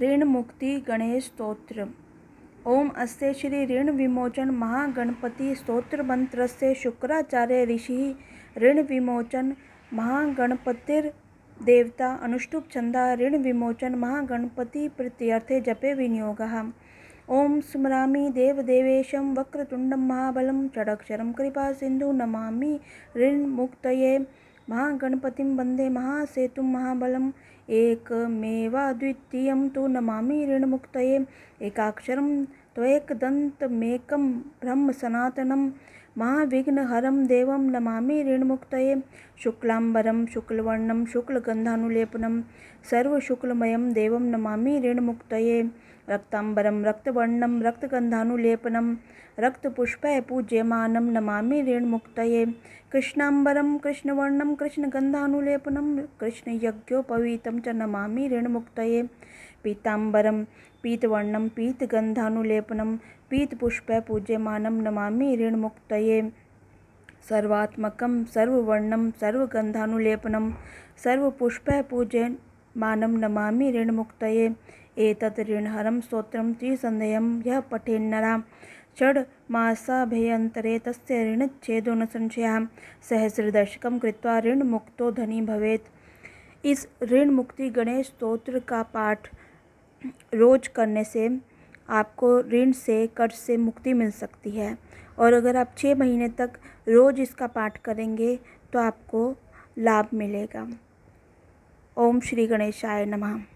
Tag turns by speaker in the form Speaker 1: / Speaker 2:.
Speaker 1: ऋण मुक्ति गणेश स्त्रोत्र ओम अस्ते श्री ऋण विमोचन महागणपति स्त्रोत्र मंत्र से शुक्राचार्य ऋषि ऋण विमोचन महागणपतिर देवता अनुष्टुप छंदा ऋण विमोचन महागणपति प्रत्यर्थे जपे विनियोग ओं स्मरा देवदेवेशं वक्रतुंडम महाबलं षडक्षरं कृपा सिंधु नमा ऋण मुक्त महागणपतिं वंदे महासेतु महाबलं एकमेवाद्वितीयं तु नमामि ऋणमुक्तये एकाक्षरं त्वयेकदन्तमेकं ब्रह्मसनातनं महाविघ्नहरं देवं नमामि ऋणमुक्तये शुक्लाम्बरं शुक्लवर्णं शुक्लगन्धानुलेपनं सर्वशुक्लमयं देवं नमामि ऋणमुक्तये रक्ताम्बरं रक्तवर्णं रक्तगन्धानुलेपनं रक्तपुष्पै पूज्यमानं नमामि ऋणमुक्तये कृष्णाम्बरं कृष्णवर्णं कृष्णगन्धानुलेपनं कृष्णयज्ञोपवीतं पीताम्बरं च नमामि ऋणमुक्तये पीताम्बरं पीतवर्णं पीतगन्धानुलेपनं पीतपुष्पपूज्यमानं नमामि ऋणमुक्तये सर्वात्मकं सर्वगंधालेपन सर्वगन्धानुलेपनं सर्वपुष्पपूज्यमानं नमा ऋण मुक्त ऋणहरं स्तोत्रं त्रिसन्धयं यः पठेन्नरा षड्मासाभ्यन्तरे तस्य ऋणच्छेदो न संशयः सहस्रदशकं कृत्वा धनी भवेत् इस ऋण मुक्ति गणेश स्त्रोत्र का पाठ रोज करने से आपको ऋण से कर्ज से मुक्ति मिल सकती है और अगर आप छः महीने तक रोज़ इसका पाठ करेंगे तो आपको लाभ मिलेगा ओम श्री गणेशाय नमः